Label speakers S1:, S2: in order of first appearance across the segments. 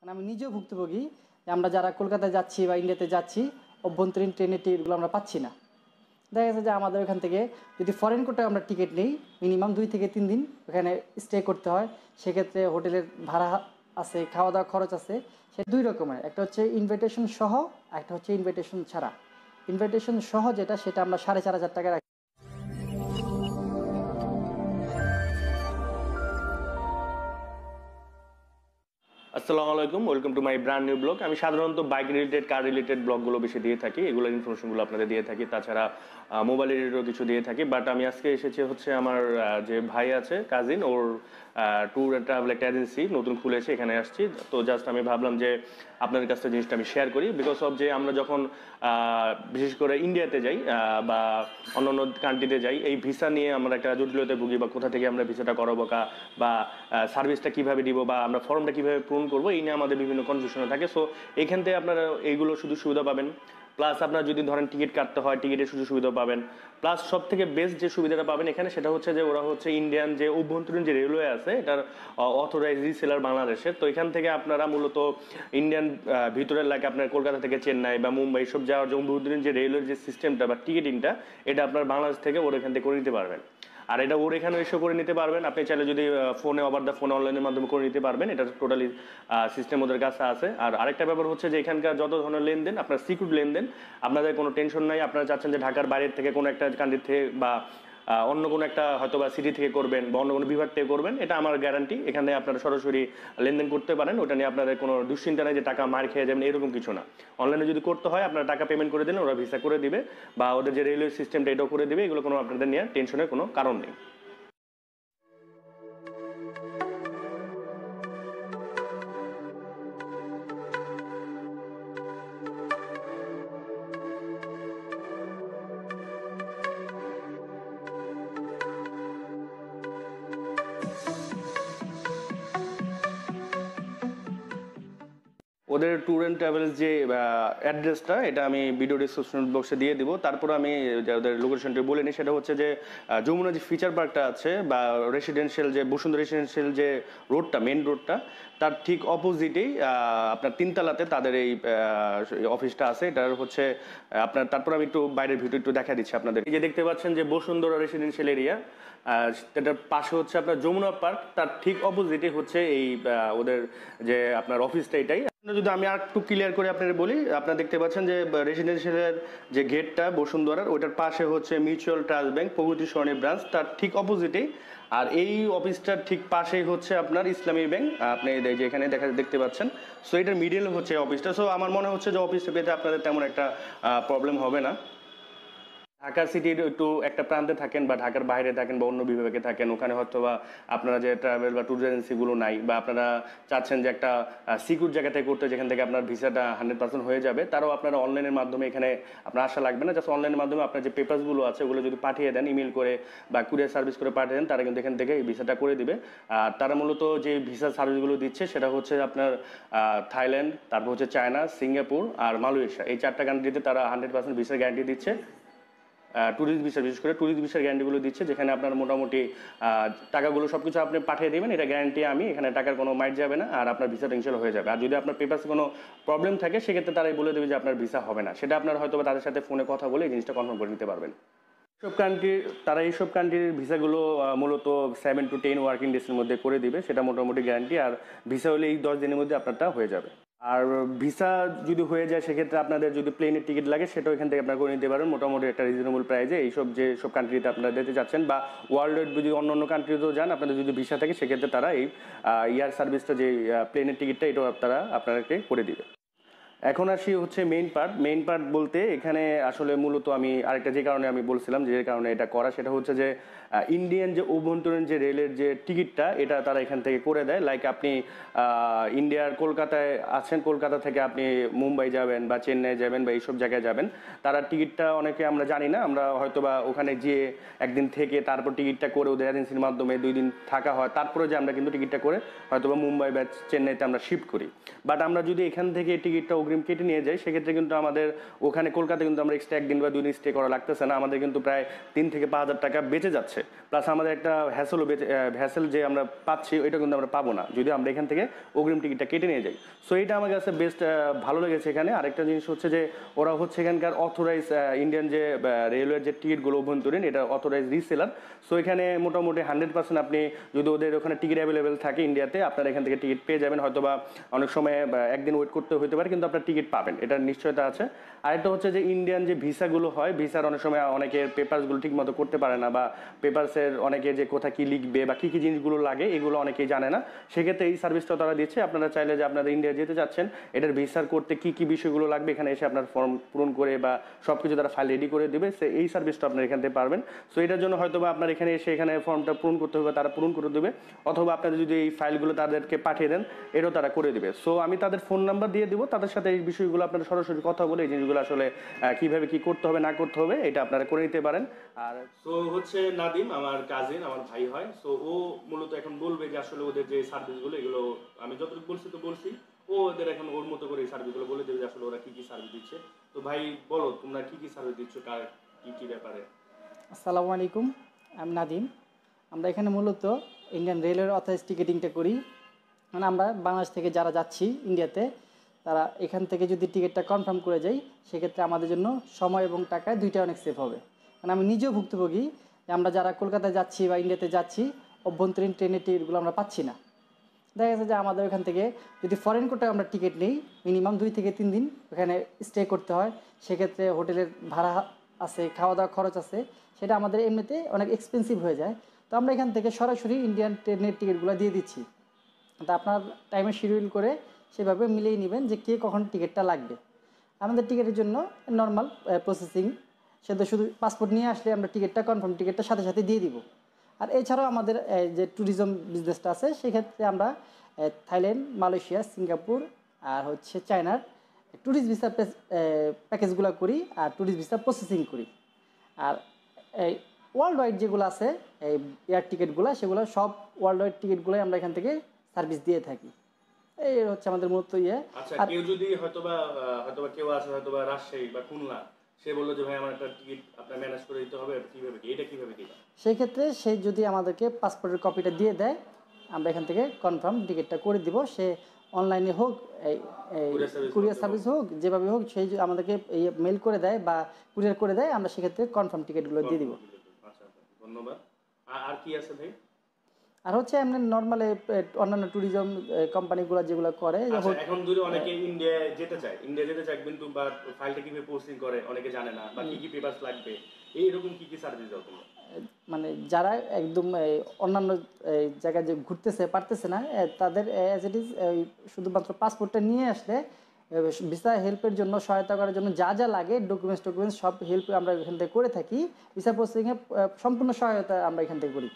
S1: মানে আমি নিজেও ভুক্তভোগী যে আমরা যারা কলকাতায় যাচ্ছি বা ইন্ডিয়াতে যাচ্ছি অভ্যন্তরীণ ট্রেনের টিকিটগুলো আমরা পাচ্ছি না দেখা গেছে যে আমাদের ওখান থেকে যদি ফরেন কোর্টে আমরা টিকিট নিই মিনিমাম দুই থেকে তিন দিন ওখানে স্টে করতে হয় সেক্ষেত্রে হোটেলের ভাড়া আছে খাওয়া দাওয়া খরচ আছে সে দুই রকমের একটা হচ্ছে ইনভাইটেশন সহ একটা হচ্ছে ইনভাইটেশন ছাড়া ইনভাইটেশন সহ যেটা সেটা আমরা সাড়ে চার হাজার টাকা
S2: আসসালামু আলাইকুম welcome to my brand new vlog আমি সাধারণত বাইক রিলেটেড কার রিলেটেড ব্লগুলো বেশি দিয়ে থাকি এগুলোর ইনফরমেশনগুলো আপনাদের দিয়ে থাকি তাছাড়া মোবাইল রিলেটেডও কিছু দিয়ে থাকি বাট আমি আজকে এসেছি হচ্ছে আমার যে ভাই আছে কাজিন ওর ট্যুর অ্যান্ড ট্রাভেল একটা এজেন্সি নতুন খুলেছে এখানে আসছি তো জাস্ট আমি ভাবলাম যে আপনাদের কাছ থেকে জিনিসটা আমি শেয়ার করি বিকজ অফ যে আমরা যখন বিশেষ করে ইন্ডিয়াতে যাই বা অন্য অন্য কান্ট্রিতে যাই এই ভিসা নিয়ে আমরা একটা জটিলতায় ভুগি বা কোথা থেকে আমরা ভিসাটা করবো বা সার্ভিসটা কীভাবে দিব বা আমরা ফর্মটা কীভাবে পূরণ করব এই নিয়ে আমাদের বিভিন্ন কনফিউশনে থাকে সো এখান থেকে আপনারা এইগুলো শুধু সুবিধা পাবেন প্লাস আপনার যদি ধরেন টিকিট কাটতে হয় টিকিটের সুযোগ সুবিধা পাবেন প্লাস সব থেকে বেস্ট যে সুবিধাটা পাবেন এখানে সেটা হচ্ছে যে ওরা হচ্ছে ইন্ডিয়ান যে অভ্যন্তরীণ যে রেলওয়ে আছে এটার অথরাইজ রিসেলার বাংলাদেশে তো এখান থেকে আপনারা মূলত ইন্ডিয়ান ভিতরের লাগে আপনার কলকাতা থেকে চেন্নাই বা মুম্বাই সব যাওয়ার যে অভ্যন্তরীণ যে রেলওয়ের যে সিস্টেমটা বা টিকিটিংটা এটা আপনার বাংলাদেশ থেকে ওরা এখান থেকে করে নিতে পারবেন আর এটা ওর এখানে এসে করে নিতে পারবেন আপনি চাইলে যদি ফোনে অবার দ্য ফোন অনলাইনের মাধ্যমে করে নিতে পারবেন এটা টোটালি সিস্টেম ওদের কাছে আছে আর আরেকটা ব্যাপার হচ্ছে যে এখানকার যত ধরনের লেনদেন আপনার সিকিউর লেনদেন আপনাদের কোনো টেনশন নাই আপনারা চাচ্ছেন যে ঢাকার বাইরের থেকে কোনো একটা কান্ট্রি থেকে বা অন্য কোনো একটা হয়তো বা সিটি থেকে করবেন বা অন্য কোনো বিভাগ থেকে করবেন এটা আমার গ্যারান্টি এখানে আপনারা সরাসরি লেনদেন করতে পারেন ওটা নিয়ে আপনাদের কোনো দুশ্চিন্তা নেই যে টাকা মার খেয়ে যাবেন এরকম কিছু না অনলাইনে যদি করতে হয় আপনারা টাকা পেমেন্ট করে দিন ওরা ভিসা করে দিবে বা ওদের যে রেলওয়ে সিস্টেমটা এটাও করে দিবে এগুলো কোনো আপনাদের নিয়ে টেনশনের কোনো কারণ নেই ওদের ট্যুর অ্যান্ড ট্রাভেলস যে অ্যাড্রেসটা এটা আমি ভিডিও ডিসক্রিপশন বক্সে দিয়ে দিব তারপর আমি ওদের লোকেশনটি বলে নিই সেটা হচ্ছে যে যমুনা যে ফিচার পার্কটা আছে বা রেসিডেন্সিয়াল যে বসুন্ধরা রেসিডেন্সিয়াল যে রোডটা মেন রোডটা তার ঠিক অপোজিটেই আপনার তিনতলাতে তাদের এই অফিসটা আছে এটার হচ্ছে আপনার তারপর আমি একটু বাইরের ভিডিও একটু দেখা দিচ্ছি আপনাদের এই যে দেখতে পাচ্ছেন যে বসুন্ধরা রেসিডেন্সিয়াল এরিয়া সেটার পাশে হচ্ছে আপনার যমুনা পার্ক তার ঠিক অপোজিটে হচ্ছে এই ওদের যে আপনার অফিসটা এটাই যদি আমি আর একটু ক্লিয়ার করে আপনাকে বলি আপনারা দেখতে পাচ্ছেন যে রেসিডেন্সিয়ালের যে গেটটা বসুন্ধরার ওইটার পাশে হচ্ছে মিউচুয়াল ট্রাস্ট ব্যাংক প্রগতি স্বর্ণী ব্রাঞ্চ তার ঠিক অপোজিটেই আর এই অফিসটার ঠিক পাশেই হচ্ছে আপনার ইসলামী ব্যাংক আপনি যে এখানে দেখা দেখতে পাচ্ছেন সো এটার মিডিল হচ্ছে অফিসটা সো আমার মনে হচ্ছে যে অফিসটা পেতে আপনাদের তেমন একটা প্রবলেম হবে না ঢাকা সিটির একটু একটা প্রান্তে থাকেন বা ঢাকার বাইরে থাকেন বা অন্য বিভাগে থাকেন ওখানে হয়তো বা আপনারা যে ট্রাভেল বা ট্যুর এজেন্সিগুলো নাই বা আপনারা চাচ্ছেন যে একটা সিকিউর জায়গা থেকে করতে যেখান থেকে আপনার ভিসাটা হান্ড্রেড পার্সেন্ট হয়ে যাবে তারাও আপনারা অনলাইনের মাধ্যমে এখানে আপনার আসা লাগবে না জাস্ট অনলাইনের মাধ্যমে আপনার যে পেপারসগুলো আছে ওগুলো যদি পাঠিয়ে দেন ইমেল করে বা কুরিয়ার সার্ভিস করে পাঠিয়ে দেন তারা কিন্তু এখান থেকে এই ভিসাটা করে দিবে আর তারা মূলত যে ভিসা সার্ভিসগুলো দিচ্ছে সেটা হচ্ছে আপনার থাইল্যান্ড তারপর হচ্ছে চায়না সিঙ্গাপুর আর মালয়েশিয়া এই চারটা কান্ট্রিতে তারা হান্ড্রেড পার্সেন্ট ভিসা গ্যারান্টি দিচ্ছে ট্যুরিস্ট ভিসা বিশেষ করে ট্যুরিস্ট ভিসার গ্যারান্টিগুলো দিচ্ছে যেখানে আপনার মোটামুটি টাকাগুলো সব কিছু আপনি পাঠিয়ে দেবেন এটা গ্যারান্টি আমি এখানে টাকার কোনো মাইট যাবে না আর আপনার ভিসা ইনশাল্লাহ হয়ে যাবে আর যদি আপনার পেপার্স কোনো প্রবলেম থাকে সেক্ষেত্রে তারাই বলে দেবে যে আপনার ভিসা হবে না সেটা আপনার হয়তো তাদের সাথে ফোনে কথা বলে এই জিনিসটা কনফার্ম করে নিতে পারবেন সব কান্ট্রির তারা এইসব কান্ট্রির ভিসাগুলো মূলত সেভেন টু টেন ওয়ার্কিং ডেসের মধ্যে করে দিবে সেটা মোটামুটি গ্যারান্টি আর ভিসা হলে এই দশ দিনের মধ্যে আপনারটা হয়ে যাবে আর ভিসা যদি হয়ে যায় সেক্ষেত্রে আপনাদের যদি প্লেনের টিকিট লাগে সেটাও এখান থেকে আপনারা করে নিতে পারেন মোটামুটি একটা রিজনেবল প্রাইজে এইসব যে সব কান্ট্রিতে আপনারা যেতে চাচ্ছেন বা ওয়ার্ল্ডের যদি অন্য অন্য কান্ট্রিতেও যান আপনাদের যদি ভিসা থাকে সেক্ষেত্রে তারা এই এয়ার সার্ভিসটা যে প্লেনের টিকিটটা এটাও তারা আপনাদেরকে করে দিবে এখন আসি হচ্ছে মেইন পার্ট মেইন পার্ট বলতে এখানে আসলে মূলত আমি আরেকটা যে কারণে আমি বলছিলাম যে কারণে এটা করা সেটা হচ্ছে যে ইন্ডিয়ান যে অভ্যন্তরীণ যে রেলের যে টিকিটটা এটা তারা এখান থেকে করে দেয় লাইক আপনি ইন্ডিয়ার কলকাতায় আছেন কলকাতা থেকে আপনি মুম্বাই যাবেন বা চেন্নাই যাবেন বা এইসব জায়গায় যাবেন তারা টিকিটটা অনেকে আমরা জানি না আমরা হয়তো বা ওখানে গিয়ে একদিন থেকে তারপর টিকিটটা করে ওদের এজেন্সির মাধ্যমে দুই দিন থাকা হয় তারপরে যে আমরা কিন্তু টিকিটটা করে হয়তো বা মুম্বাই বা চেন্নাইতে আমরা শিফট করি বাট আমরা যদি এখান থেকে টিকিটটা অগ্রিম কেটে নিয়ে যাই সেক্ষেত্রে কিন্তু আমাদের ওখানে কলকাতা কিন্তু আমরা এক্সট্রা একদিন বা দুই দিন স্টে করা লাগতেছে না আমাদের কিন্তু প্রায় তিন থেকে পাঁচ হাজার টাকা বেঁচে যাচ্ছে প্লাস আমাদের একটা হ্যাসেলও বেঁচে হ্যাসেল যে আমরা পাচ্ছি ওইটা কিন্তু আমরা পাবো না যদি আমরা এখান থেকে অগ্রিম টিকিটটা কেটে নিয়ে যাই সো এইটা আমার কাছে বেস্ট ভালো লেগেছে এখানে আরেকটা জিনিস হচ্ছে যে ওরা হচ্ছে এখানকার অথোরাইজ ইন্ডিয়ান যে রেলওয়ের যে টিকিটগুলো অভ্যন্তরীণ এটা অথোরাইজ রিসেলার সো এখানে মোটামুটি হান্ড্রেড পার্সেন্ট আপনি যদি ওদের ওখানে টিকিট অ্যাভেলেবেল থাকে ইন্ডিয়াতে আপনারা এখান থেকে টিকিট পেয়ে যাবেন হয়তো বা অনেক সময় একদিন ওয়েট করতে হইতে পারে কিন্তু আপনার আপনার টিকিট পাবেন এটার নিশ্চয়তা আছে আরেকটা হচ্ছে যে ইন্ডিয়ান যে ভিসাগুলো হয় ভিসার অনেক সময় অনেকের পেপারসগুলো ঠিক মতো করতে পারে না বা পেপারসের অনেকে যে কোথায় কী লিখবে বা কী কী জিনিসগুলো লাগে এগুলো অনেকেই জানে না সেক্ষেত্রে এই সার্ভিসটা তারা দিচ্ছে আপনারা চাইলে যে আপনারা ইন্ডিয়া যেতে চাচ্ছেন এটার ভিসার করতে কী কী বিষয়গুলো লাগবে এখানে এসে আপনার ফর্ম পূরণ করে বা সব কিছু তারা ফাইল রেডি করে দেবে সে এই সার্ভিসটা আপনার এখান থেকে পারবেন সো এটার জন্য হয়তো বা আপনার এখানে এসে এখানে ফর্মটা পূরণ করতে হবে তারা পূরণ করে দেবে অথবা আপনারা যদি এই ফাইলগুলো তাদেরকে পাঠিয়ে দেন এটাও তারা করে দেবে সো আমি তাদের ফোন নাম্বার দিয়ে দেবো তাদের সাথে সাথে এই বিষয়গুলো আপনারা সরাসরি কথা বলে এই জিনিসগুলো আসলে কিভাবে কি করতে হবে না করতে হবে এটা আপনারা করে নিতে পারেন আর তো হচ্ছে নাদিম আমার কাজিন আমার ভাই হয় সো ও মূলত এখন বলবে যে আসলে ওদের যে সার্ভিসগুলো এগুলো আমি যতটুকু বলছি তো বলছি ও ওদের এখন ওর মতো করে এই সার্ভিসগুলো বলে দেবে যে আসলে ওরা কি কি সার্ভিস দিচ্ছে তো ভাই বলো তোমরা কি কি সার্ভিস দিচ্ছ কার কি কি ব্যাপারে
S1: আসসালামু আলাইকুম আমি নাদিম আমরা এখানে মূলত ইন্ডিয়ান রেলওয়ের অথরাইজ টিকেটিংটা করি মানে আমরা বাংলাদেশ থেকে যারা যাচ্ছি ইন্ডিয়াতে তারা এখান থেকে যদি টিকিটটা কনফার্ম করে যাই সেক্ষেত্রে আমাদের জন্য সময় এবং টাকায় দুইটা অনেক সেভ হবে কারণ মানে আমি নিজেও ভুক্তভোগী আমরা যারা কলকাতায় যাচ্ছি বা ইন্ডিয়াতে যাচ্ছি অভ্যন্তরীণ ট্রেনের টিকিটগুলো আমরা পাচ্ছি না দেখা গেছে যে আমাদের ওখান থেকে যদি ফরেন কোটায় আমরা টিকিট নিই মিনিমাম দুই থেকে তিন দিন ওখানে স্টে করতে হয় সেক্ষেত্রে হোটেলের ভাড়া আছে খাওয়া দাওয়া খরচ আছে সেটা আমাদের এমনিতে অনেক এক্সপেন্সিভ হয়ে যায় তো আমরা এখান থেকে সরাসরি ইন্ডিয়ান ট্রেনের টিকিটগুলো দিয়ে দিচ্ছি তা আপনার টাইমে শিডিউল করে সেভাবে মিলিয়ে নেবেন যে কে কখন টিকিটটা লাগবে আমাদের টিকিটের জন্য নর্মাল প্রসেসিং সেটা শুধু পাসপোর্ট নিয়ে আসলে আমরা টিকিটটা কনফার্ম টিকিটটা সাথে সাথে দিয়ে দিব আর এছাড়াও আমাদের যে ট্যুরিজম বিজনেসটা আছে সেক্ষেত্রে আমরা থাইল্যান্ড মালয়েশিয়া সিঙ্গাপুর আর হচ্ছে চায়নার ট্যুরিস্ট ভিসা প্যাকেজগুলো করি আর ট্যুরিস্ট ভিসা প্রসেসিং করি আর এই ওয়ার্ল্ড ওয়াইড যেগুলো আছে এই এয়ার টিকিটগুলো সেগুলো সব ওয়ার্ল্ড ওয়াইড টিকিটগুলোই আমরা এখান থেকে সার্ভিস দিয়ে থাকি এই হচ্ছে আমাদের মূলত ইয়ে
S2: আচ্ছা কেউ যদি হয়তোবা হয়তোবা কেউ আছে হয়তোবা রাজশাহী বা খুলনা সে বললো যে ভাই আমার একটা টিকিট আপনার ম্যানেজ করে দিতে হবে কিভাবে এটা কিভাবে দিবা
S1: সেই ক্ষেত্রে সে যদি আমাদেরকে পাসপোর্টের কপিটা দিয়ে দেয় আমরা এখান থেকে কনফার্ম টিকিটটা করে দিব সে অনলাইনে হোক এই কুরিয়ার সার্ভিস হোক যেভাবে হোক সেই আমাদেরকে এই মেল করে দেয় বা কুরিয়ার করে দেয় আমরা সেক্ষেত্রে কনফার্ম টিকিটগুলো দিয়ে দিব
S2: আচ্ছা, আচ্ছা ধন্যবাদ আর কি আছে ভাই
S1: আর হচ্ছে এমনি নর্মালি অন্যান্য ট্যুরিজম কোম্পানিগুলো যেগুলো করে আচ্ছা, এখন দূরে অনেকে
S2: ইন্ডিয়া যেতে চায় ইন্ডিয়া যেতে চায় কিন্তু বা ফাইলটা কিভাবে পোস্টিং করে অনেকে জানে না বা কি কি পেপারস লাগবে এইরকম কি কি সার্ভিস দাও
S1: মানে যারা একদম অন্যান্য জায়গায় যে ঘুরতেছে পারতেছে না তাদের এজ ইট ইজ শুধুমাত্র পাসপোর্টটা নিয়ে আসলে ভিসা হেল্পের জন্য সহায়তা করার জন্য যা যা লাগে ডকুমেন্টস টকুমেন্টস সব হেল্প আমরা এখান থেকে করে থাকি ভিসা প্রসেসিংয়ে সম্পূর্ণ সহায়তা আমরা এখান থেকে করি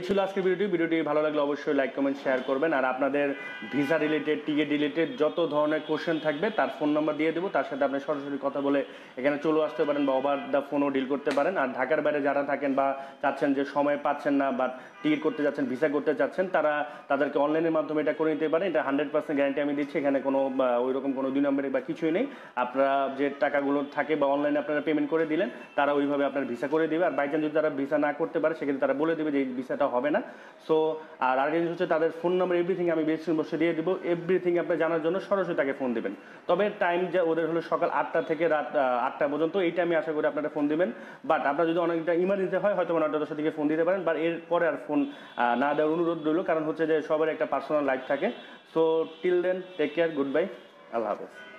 S2: এই ছিল আজকের ভিডিওটি ভিডিওটি ভালো লাগলে অবশ্যই লাইক কমেন্ট শেয়ার করবেন আর আপনাদের ভিসা রিলেটেড টিকিট রিলেটেড যত ধরনের কোশ্চেন থাকবে তার ফোন নাম্বার দিয়ে দেবো তার সাথে আপনি সরাসরি কথা বলে এখানে চলে আসতে পারেন বা ওভার দ্য ফোনও ডিল করতে পারেন আর ঢাকার বাইরে যারা থাকেন বা চাচ্ছেন যে সময় পাচ্ছেন না বা টিকিট করতে যাচ্ছেন ভিসা করতে চাচ্ছেন তারা তাদেরকে অনলাইনের মাধ্যমে এটা করে নিতে পারেন এটা হান্ড্রেড পার্সেন্ট গ্যারান্টি আমি দিচ্ছি এখানে কোনো ওই রকম কোনো দুই নম্বরে বা কিছুই নেই আপনারা যে টাকাগুলো থাকে বা অনলাইনে আপনারা পেমেন্ট করে দিলেন তারা ওইভাবে আপনার ভিসা করে দেবে আর বাইচান্স যদি তারা ভিসা না করতে পারে সেক্ষেত্রে তারা বলে দেবে যে এই ভিসাটা সেটা হবে না সো আর আগে জিনিস হচ্ছে তাদের ফোন নাম্বার এভরিথিং আমি বেসিন বসে দিয়ে দেবো এভরিথিং আপনি জানার জন্য সরাসরি তাকে ফোন দেবেন তবে টাইম যা ওদের হলো সকাল আটটা থেকে রাত আটটা পর্যন্ত এই টাইমে আশা করি আপনারা ফোন দেবেন বাট আপনার যদি অনেকটা ইমার্জেন্সি হয় হয়তো নটা দশটা থেকে ফোন দিতে পারেন বা এরপরে আর ফোন না দেওয়ার অনুরোধ রইল কারণ হচ্ছে যে সবার একটা পার্সোনাল লাইফ থাকে so till then take care good bye আল্লাহ হাফেজ